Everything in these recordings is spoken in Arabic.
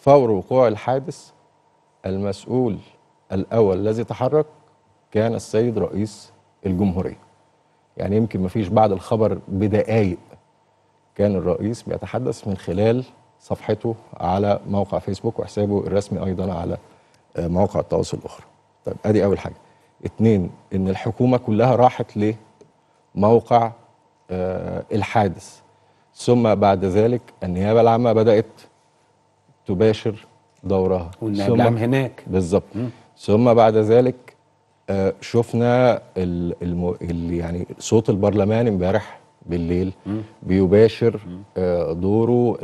فور وقوع الحادث المسؤول الأول الذي تحرك كان السيد رئيس الجمهورية يعني يمكن ما فيش بعد الخبر بدقايق كان الرئيس بيتحدث من خلال صفحته على موقع فيسبوك وحسابه الرسمي أيضا على آه، مواقع التواصل الأخرى طيب أدي أول حاجة اتنين إن الحكومة كلها راحت لموقع آه، الحادث ثم بعد ذلك النيابة العامة بدأت تباشر دورها والنبلعم هناك بالظبط ثم بعد ذلك آه، شفنا الـ الـ يعني صوت البرلمان امبارح بالليل بيباشر آه، دوره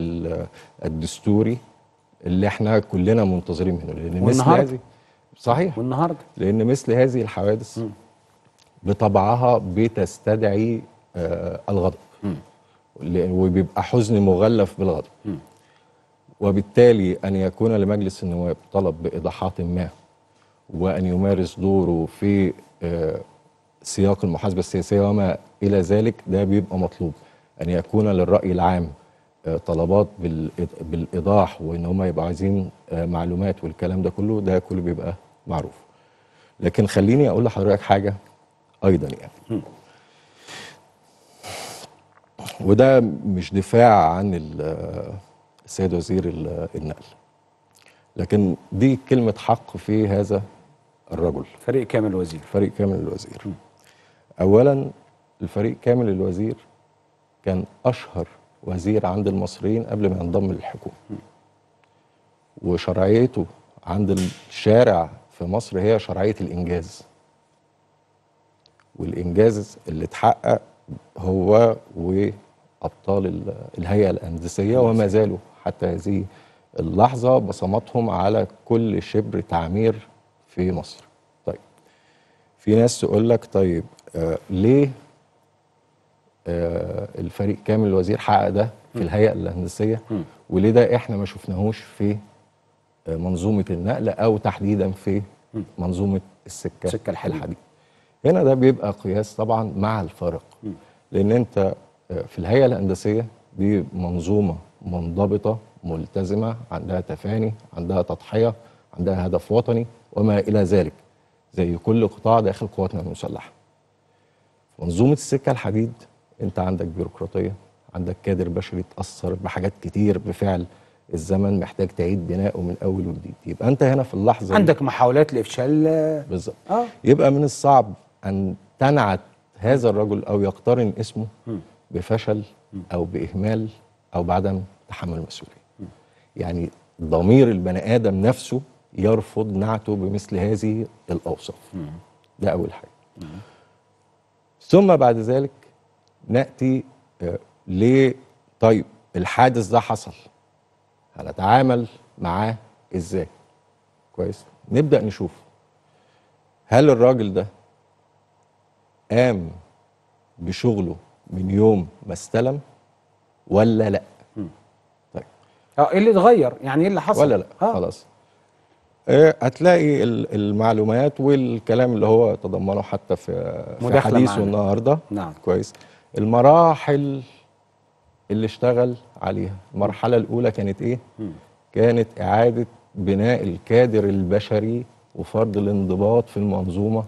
الدستوري اللي احنا كلنا منتظرين منه لان مثل هذه صحيح والنهارده لان مثل هذه الحوادث بطبعها بتستدعي آه، الغضب وبيبقى حزن مغلف بالغضب وبالتالي أن يكون لمجلس النواب طلب بإيضاحات ما وأن يمارس دوره في آه، سياق المحاسبة السياسية وما إلى ذلك ده بيبقى مطلوب أن يكون للرأي العام آه، طلبات بالإيضاح وإن هم يبقوا عايزين آه، معلومات والكلام ده كله ده كله بيبقى معروف لكن خليني أقول لحضرتك حاجة أيضا يعني وده مش دفاع عن السيد وزير النقل لكن دي كلمة حق في هذا الرجل فريق كامل الوزير فريق كامل الوزير أولا الفريق كامل الوزير كان أشهر وزير عند المصريين قبل ما ينضم للحكومة وشرعيته عند الشارع في مصر هي شرعية الإنجاز والإنجاز اللي اتحقق هو وأبطال الهيئة الهندسية وما زالوا حتى هذه اللحظة بصمتهم على كل شبر تعمير في مصر طيب في ناس تقول لك طيب آه ليه آه الفريق كامل الوزير حقق ده في الهيئة الهندسية وليه ده احنا ما شفناهوش في آه، منظومة النقل أو تحديدا في منظومة السكة, السكة الحديد. الحديد هنا ده بيبقى قياس طبعا مع الفرق لأن أنت آه، في الهيئة الهندسية دي منظومة منضبطه ملتزمه عندها تفاني عندها تضحيه عندها هدف وطني وما الى ذلك زي كل قطاع داخل قواتنا المسلحه منظومه السكه الحديد انت عندك بيروقراطيه عندك كادر بشري تاثر بحاجات كتير بفعل الزمن محتاج تعيد بنائه من اول وجديد يبقى انت هنا في اللحظه عندك محاولات لافشال بالظبط آه. يبقى من الصعب ان تنعت هذا الرجل او يقترن اسمه م. بفشل او باهمال او بعدم تحمل المسؤوليه يعني ضمير البني ادم نفسه يرفض نعته بمثل هذه الاوصاف ده اول حاجه ثم بعد ذلك ناتي ليه آه، طيب الحادث ده حصل هنتعامل معاه ازاي كويس نبدا نشوف هل الراجل ده قام بشغله من يوم ما استلم ولا لا اه ايه اللي اتغير يعني ايه اللي حصل ولا لا آه. خلاص إيه، هتلاقي المعلومات والكلام اللي هو تضمنه حتى في, في حديثه النهارده نعم كويس المراحل اللي اشتغل عليها المرحله الاولى كانت ايه كانت اعاده بناء الكادر البشري وفرض الانضباط في المنظومه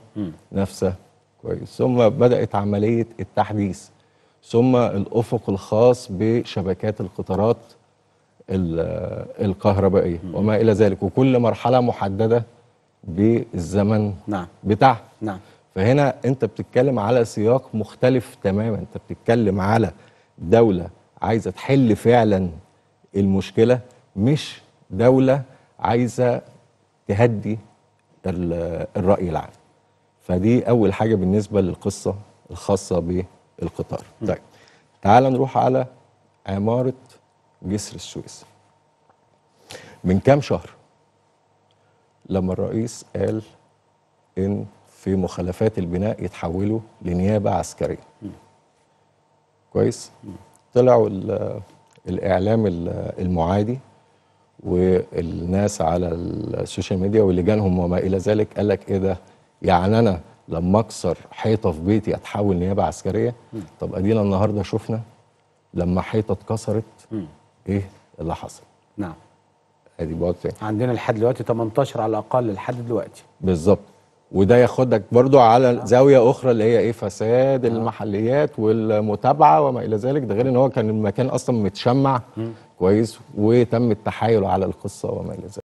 نفسها كويس ثم بدات عمليه التحديث ثم الافق الخاص بشبكات القطارات الكهربائيه وما الى ذلك وكل مرحله محدده بالزمن نعم بتاعها نعم فهنا انت بتتكلم على سياق مختلف تماما انت بتتكلم على دوله عايزه تحل فعلا المشكله مش دوله عايزه تهدي الراي العام فدي اول حاجه بالنسبه للقصه الخاصه بالقطار طيب تعال نروح على عماره جسر السويس من كام شهر لما الرئيس قال ان في مخالفات البناء يتحولوا لنيابه عسكريه كويس طلعوا الاعلام المعادي والناس على السوشيال ميديا ولجانهم وما الى ذلك قال لك ايه ده يعني انا لما اكسر حيطه في بيتي اتحول نيابه عسكريه طب ادينا النهارده شفنا لما حيطه اتكسرت ايه اللي حصل نعم ادي بوت تاني عندنا لحد دلوقتي 18 على الاقل لحد دلوقتي بالظبط وده ياخدك برضو على آه. زاويه اخرى اللي هي ايه فساد آه. المحليات والمتابعه وما الى ذلك ده غير ان هو كان المكان اصلا متشمع م. كويس وتم التحايل على القصه وما الى ذلك